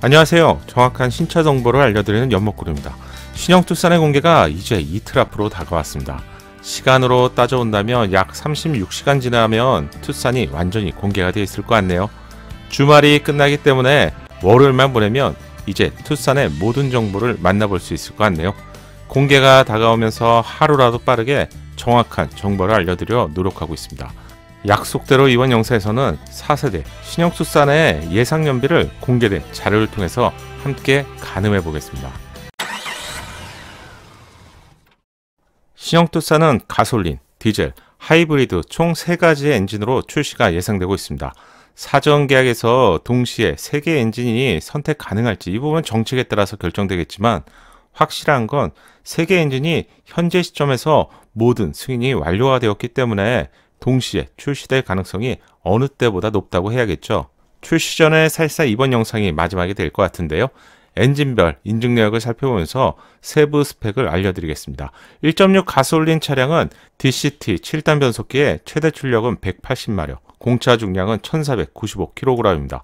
안녕하세요. 정확한 신차 정보를 알려드리는 연목구루입니다. 신형 투싼의 공개가 이제 이틀 앞으로 다가왔습니다. 시간으로 따져온다면 약 36시간 지나면 투싼이 완전히 공개가 되어 있을 것 같네요. 주말이 끝나기 때문에 월요일만 보내면 이제 투싼의 모든 정보를 만나볼 수 있을 것 같네요. 공개가 다가오면서 하루라도 빠르게 정확한 정보를 알려드려 노력하고 있습니다. 약속대로 이번 영상에서는 4세대 신형수산의 예상 연비를 공개된 자료를 통해서 함께 가늠해 보겠습니다. 신형투싼은 가솔린, 디젤, 하이브리드 총 3가지의 엔진으로 출시가 예상되고 있습니다. 사전 계약에서 동시에 3개 엔진이 선택 가능할지 이 부분 정책에 따라서 결정되겠지만 확실한 건 3개 엔진이 현재 시점에서 모든 승인이 완료가 되었기 때문에 동시에 출시될 가능성이 어느 때보다 높다고 해야겠죠. 출시 전에 살사 이번 영상이 마지막이 될 것 같은데요. 엔진별 인증 내역을 살펴보면서 세부 스펙을 알려드리겠습니다. 1.6 가솔린 차량은 DCT 7단 변속기에 최대 출력은 180마력, 공차 중량은 1495kg입니다.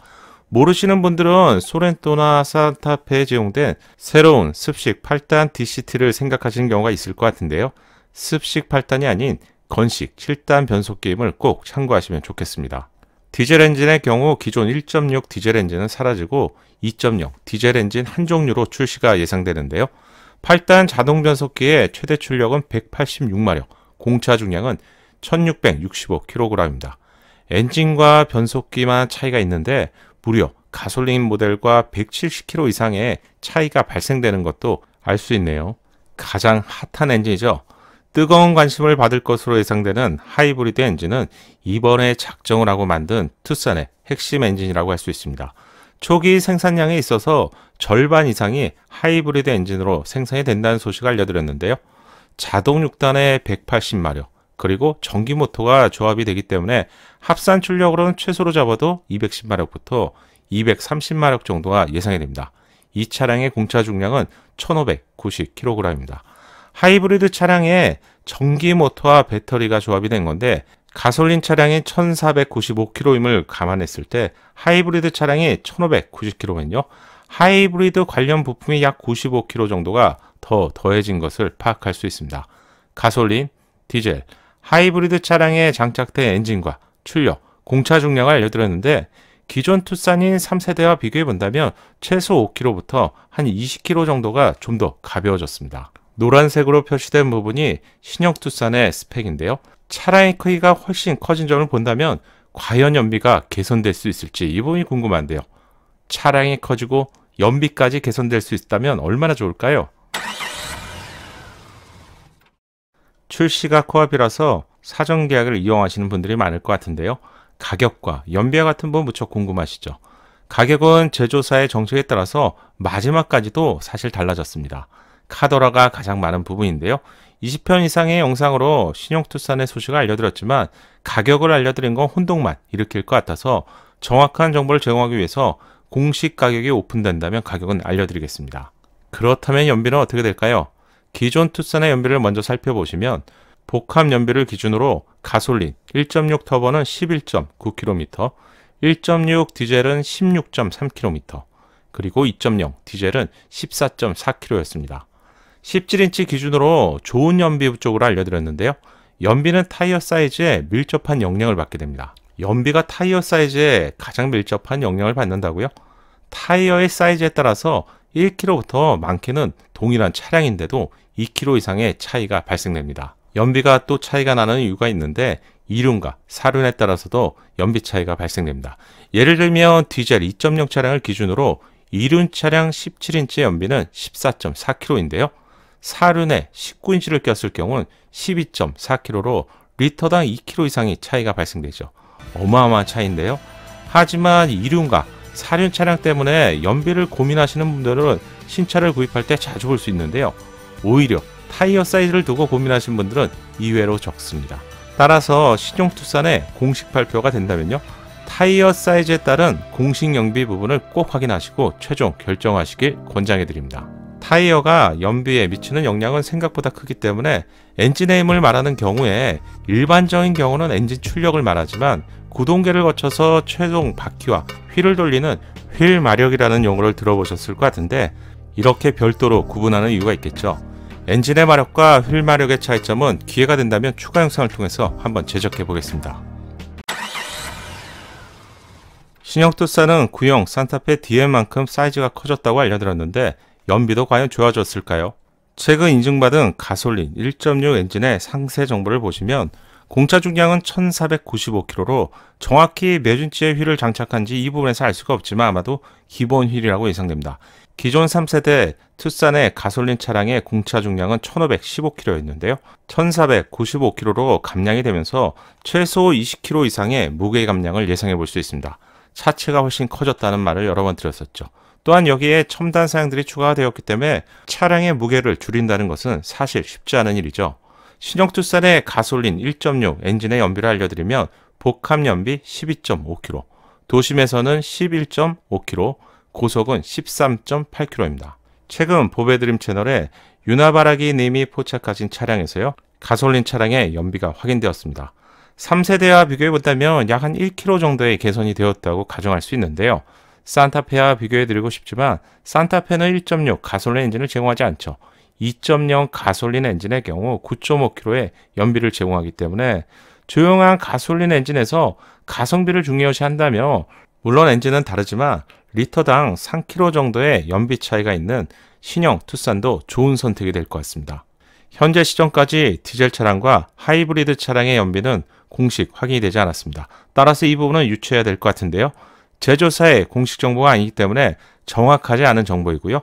모르시는 분들은 소렌토나 산타페에 제공된 새로운 습식 8단 DCT를 생각하시는 경우가 있을 것 같은데요. 습식 8단이 아닌 건식 7단 변속 게임을 꼭 참고하시면 좋겠습니다. 디젤 엔진의 경우 기존 1.6 디젤 엔진은 사라지고 2.0 디젤 엔진 한 종류로 출시가 예상되는데요. 8단 자동 변속기의 최대 출력은 186마력, 공차 중량은 1665kg입니다. 엔진과 변속기만 차이가 있는데 무려 가솔린 모델과 170km 이상의 차이가 발생되는 것도 알 수 있네요. 가장 핫한 엔진이죠. 뜨거운 관심을 받을 것으로 예상되는 하이브리드 엔진은 이번에 작정을 하고 만든 투싼의 핵심 엔진이라고 할 수 있습니다. 초기 생산량에 있어서 절반 이상이 하이브리드 엔진으로 생산이 된다는 소식 을 알려드렸는데요. 자동 6단에 180마력, 그리고 전기 모터가 조합이 되기 때문에 합산 출력으로는 최소로 잡아도 210마력부터 230마력 정도가 예상이 됩니다. 이 차량의 공차 중량은 1590kg입니다. 하이브리드 차량에 전기 모터와 배터리가 조합이 된 건데 가솔린 차량이 1495km임을 감안했을 때 하이브리드 차량이 1590km면요. 하이브리드 관련 부품이 약 95km 정도가 더 더해진 것을 파악할 수 있습니다. 가솔린, 디젤, 하이브리드 차량에 장착된 엔진과 출력, 공차 중량을 알려드렸는데 기존 투싼인 3세대와 비교해 본다면 최소 5km부터 한 20km 정도가 좀 더 가벼워졌습니다. 노란색으로 표시된 부분이 신형 투싼의 스펙인데요. 차량의 크기가 훨씬 커진 점을 본다면 과연 연비가 개선될 수 있을지 이 부분이 궁금한데요. 차량이 커지고 연비까지 개선될 수 있다면 얼마나 좋을까요? 출시가 코앞이라서 사전 계약을 이용하시는 분들이 많을 것 같은데요. 가격과 연비와 같은 부분 무척 궁금하시죠? 가격은 제조사의 정책에 따라서 마지막까지도 사실 달라졌습니다. 카더라가 가장 많은 부분인데요. 20편 이상의 영상으로 신용투산의 소식을 알려드렸지만 가격을 알려드린 건 혼동만 일으킬 것 같아서 정확한 정보를 제공하기 위해서 공식 가격이 오픈된다면 가격은 알려드리겠습니다. 그렇다면 연비는 어떻게 될까요? 기존 투싼의 연비를 먼저 살펴보시면 복합 연비를 기준으로 가솔린 1.6 터보는 11.9km, 1.6 디젤은 16.3km, 그리고 2.0 디젤은 14.4km였습니다. 17인치 기준으로 좋은 연비 쪽으로 알려드렸는데요. 연비는 타이어 사이즈에 밀접한 영향을 받게 됩니다. 연비가 타이어 사이즈에 가장 밀접한 영향을 받는다고요? 타이어의 사이즈에 따라서 1km부터 많게는 동일한 차량인데도 2km 이상의 차이가 발생됩니다. 연비가 또 차이가 나는 이유가 있는데 이륜과 사륜에 따라서도 연비 차이가 발생됩니다. 예를 들면 디젤 2.0 차량을 기준으로 이륜 차량 17인치 연비는 14.4km인데요. 4륜에 19인치를 꼈을 경우 12.4kg로 리터당 2kg 이상의 차이가 발생되죠. 어마어마한 차이인데요. 하지만 이륜과 4륜 차량 때문에 연비를 고민하시는 분들은 신차를 구입할 때 자주 볼 수 있는데요. 오히려 타이어 사이즈를 두고 고민하신 분들은 이외로 적습니다. 따라서 신형 투싼의 공식 발표가 된다면요. 타이어 사이즈에 따른 공식 연비 부분을 꼭 확인하시고 최종 결정하시길 권장해드립니다. 타이어가 연비에 미치는 영향은 생각보다 크기 때문에 엔진의 힘을 말하는 경우에 일반적인 경우는 엔진 출력을 말하지만 구동계를 거쳐서 최종 바퀴와 휠을 돌리는 휠 마력이라는 용어를 들어보셨을 것 같은데 이렇게 별도로 구분하는 이유가 있겠죠. 엔진의 마력과 휠 마력의 차이점은 기회가 된다면 추가 영상을 통해서 한번 제작해 보겠습니다. 신형 투싼은 구형 산타페 DM만큼 사이즈가 커졌다고 알려드렸는데 연비도 과연 좋아졌을까요? 최근 인증받은 가솔린 1.6 엔진의 상세 정보를 보시면 공차 중량은 1495kg로 정확히 몇 인치의 휠을 장착한지 이 부분에서 알 수가 없지만 아마도 기본 휠이라고 예상됩니다. 기존 3세대 투싼의 가솔린 차량의 공차 중량은 1515kg였는데요. 1495kg로 감량이 되면서 최소 20kg 이상의 무게 감량을 예상해 볼 수 있습니다. 차체가 훨씬 커졌다는 말을 여러 번 드렸었죠. 또한 여기에 첨단 사양들이 추가되었기 때문에 차량의 무게를 줄인다는 것은 사실 쉽지 않은 일이죠. 신형 투싼의 가솔린 1.6 엔진의 연비를 알려드리면 복합 연비 12.5km, 도심에서는 11.5km, 고속은 13.8km입니다. 최근 보배드림 채널에 유나바라기 님이 포착하신 차량에서요. 가솔린 차량의 연비가 확인되었습니다. 3세대와 비교해 본다면 약 한 1km 정도의 개선이 되었다고 가정할 수 있는데요. 산타페와 비교해드리고 싶지만 산타페는 1.6 가솔린 엔진을 제공하지 않죠. 2.0 가솔린 엔진의 경우 9.5km의 연비를 제공하기 때문에 조용한 가솔린 엔진에서 가성비를 중요시 한다며 물론 엔진은 다르지만 리터당 3km 정도의 연비 차이가 있는 신형 투싼도 좋은 선택이 될 것 같습니다. 현재 시점까지 디젤 차량과 하이브리드 차량의 연비는 공식 확인이 되지 않았습니다. 따라서 이 부분은 유추해야 될 것 같은데요. 제조사의 공식 정보가 아니기 때문에 정확하지 않은 정보이고요.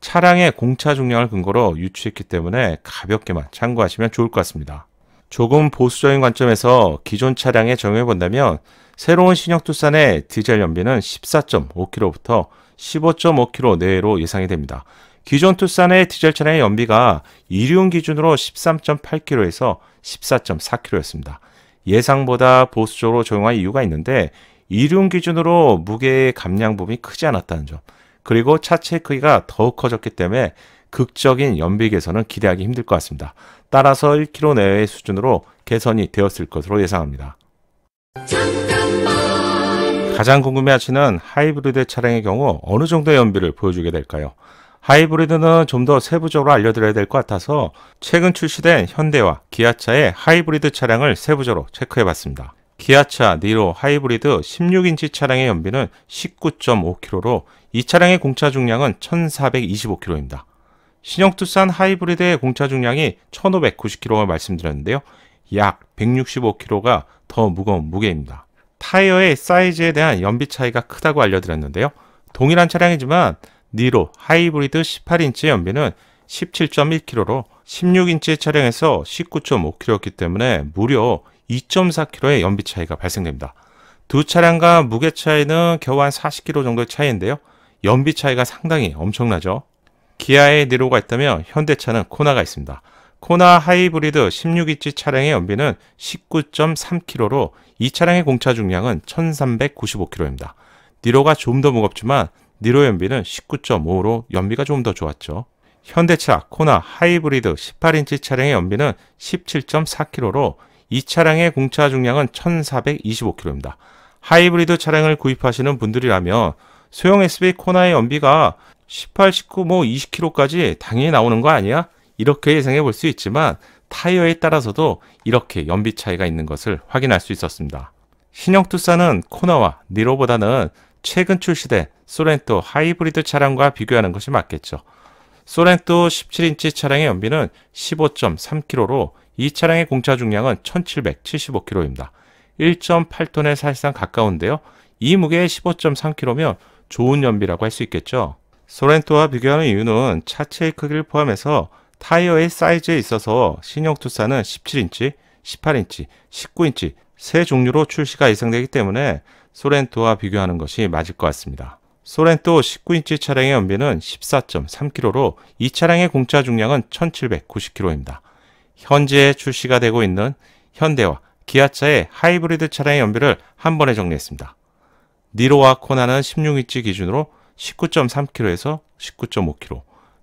차량의 공차 중량을 근거로 유추했기 때문에 가볍게만 참고하시면 좋을 것 같습니다. 조금 보수적인 관점에서 기존 차량에 적용해 본다면 새로운 신형 투싼의 디젤 연비는 14.5km부터 15.5km 내외로 예상이 됩니다. 기존 투싼의 디젤 차량의 연비가 이륜 기준으로 13.8km에서 14.4km였습니다. 예상보다 보수적으로 적용한 이유가 있는데 이륜 기준으로 무게의 감량 부분이 크지 않았다는 점. 그리고 차체 크기가 더욱 커졌기 때문에 극적인 연비 개선은 기대하기 힘들 것 같습니다. 따라서 1km 내외의 수준으로 개선이 되었을 것으로 예상합니다. 가장 궁금해하시는 하이브리드 차량의 경우 어느 정도의 연비를 보여주게 될까요? 하이브리드는 좀 더 세부적으로 알려드려야 될 것 같아서 최근 출시된 현대와 기아차의 하이브리드 차량을 세부적으로 체크해봤습니다. 기아차 니로 하이브리드 16인치 차량의 연비는 19.5km로 이 차량의 공차 중량은 1425km입니다. 신형 투싼 하이브리드의 공차 중량이 1590kg가 말씀드렸는데요. 약 165kg가 더 무거운 무게입니다. 타이어의 사이즈에 대한 연비 차이가 크다고 알려드렸는데요. 동일한 차량이지만 니로 하이브리드 18인치 연비는 17.1kg로 16인치 의 차량에서 19.5kg였기 때문에 무려 2.4km의 연비 차이가 발생됩니다. 두 차량과 무게 차이는 겨우 한 40km 정도의 차이인데요. 연비 차이가 상당히 엄청나죠. 기아의 니로가 있다면 현대차는 코나가 있습니다. 코나 하이브리드 16인치 차량의 연비는 19.3km로 이 차량의 공차 중량은 1395km입니다. 니로가 좀 더 무겁지만 니로 연비는 19.5로 연비가 좀 더 좋았죠. 현대차 코나 하이브리드 18인치 차량의 연비는 17.4km로 이 차량의 공차 중량은 1 4 2 5 k g 입니다 하이브리드 차량을 구입하시는 분들이라면 소형 SUV 코나의 연비가 18, 19, 뭐 20km까지 당연히 나오는 거 아니야? 이렇게 예상해 볼 수 있지만 타이어에 따라서도 이렇게 연비 차이가 있는 것을 확인할 수 있었습니다. 신형 투싼은 코나와 니로보다는 최근 출시된 소렌토 하이브리드 차량과 비교하는 것이 맞겠죠. 소렌토 17인치 차량의 연비는 15.3km로 이 차량의 공차 중량은 1775kg입니다. 1.8톤에 사실상 가까운데요. 이 무게의 15.3kg면 좋은 연비라고 할 수 있겠죠. 소렌토와 비교하는 이유는 차체의 크기를 포함해서 타이어의 사이즈에 있어서 신형 투싼은 17인치, 18인치, 19인치 세 종류로 출시가 예상되기 때문에 소렌토와 비교하는 것이 맞을 것 같습니다. 소렌토 19인치 차량의 연비는 14.3kg로 이 차량의 공차 중량은 1790kg입니다. 현재 출시가 되고 있는 현대와 기아차의 하이브리드 차량의 연비를 한 번에 정리했습니다. 니로와 코나는 16인치 기준으로 19.3km에서 19.5km,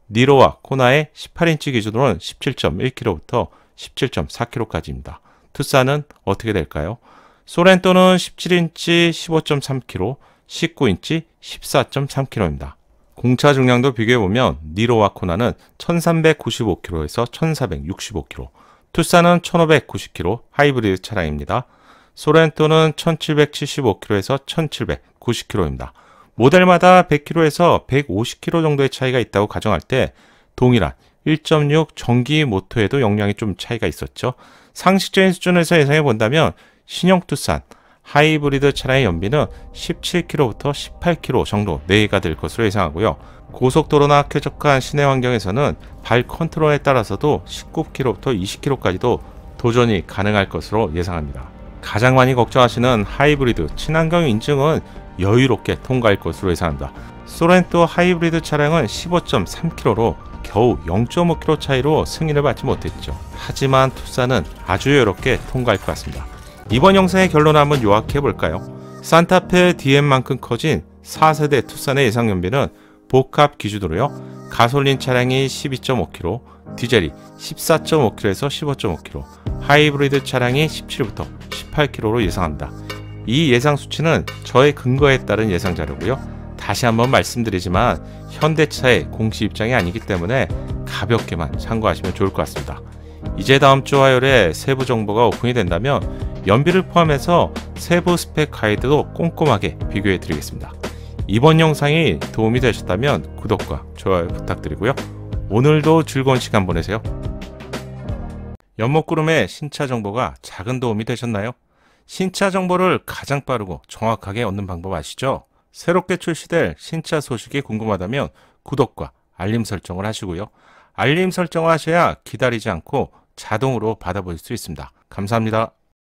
니로와 코나의 18인치 기준으로는 17.1km부터 17.4km까지입니다. 투싼은 어떻게 될까요? 소렌토는 17인치 15.3km, 19인치 14.3km입니다. 공차 중량도 비교해보면 니로와 코나는 1395km에서 1465km, 투싼은 1590km 하이브리드 차량입니다. 소렌토는 1775km에서 1790km입니다. 모델마다 100km에서 150km 정도의 차이가 있다고 가정할 때 동일한 1.6 전기 모터에도 역량이 좀 차이가 있었죠. 상식적인 수준에서 예상해 본다면 신형 투싼 하이브리드 차량의 연비는 17km부터 18km 정도 내외가 될 것으로 예상하고요. 고속도로나 쾌적한 시내 환경에서는 발 컨트롤에 따라서도 19km부터 20km까지도 도전이 가능할 것으로 예상합니다. 가장 많이 걱정하시는 하이브리드 친환경 인증은 여유롭게 통과할 것으로 예상합니다 소렌토 하이브리드 차량은 15.3km로 겨우 0.5km 차이로 승인을 받지 못했죠. 하지만 투싼은 아주 여유롭게 통과할 것 같습니다. 이번 영상의 결론을 한번 요약해볼까요? 산타페 DM만큼 커진 4세대 투싼의 예상 연비는 복합 기준으로요. 가솔린 차량이 12.5km, 디젤이 14.5km에서 15.5km, 하이브리드 차량이 17부터 18km로 예상한다. 이 예상 수치는 저의 근거에 따른 예상 자료고요. 다시 한번 말씀드리지만 현대차의 공식 입장이 아니기 때문에 가볍게만 참고하시면 좋을 것 같습니다. 이제 다음 주 화요일에 세부 정보가 오픈이 된다면 연비를 포함해서 세부 스펙 가이드도 꼼꼼하게 비교해 드리겠습니다. 이번 영상이 도움이 되셨다면 구독과 좋아요 부탁드리고요. 오늘도 즐거운 시간 보내세요. 연목구름의 신차 정보가 작은 도움이 되셨나요? 신차 정보를 가장 빠르고 정확하게 얻는 방법 아시죠? 새롭게 출시될 신차 소식이 궁금하다면 구독과 알림 설정을 하시고요. 알림 설정을 하셔야 기다리지 않고 자동으로 받아보수 있습니다. 감사합니다.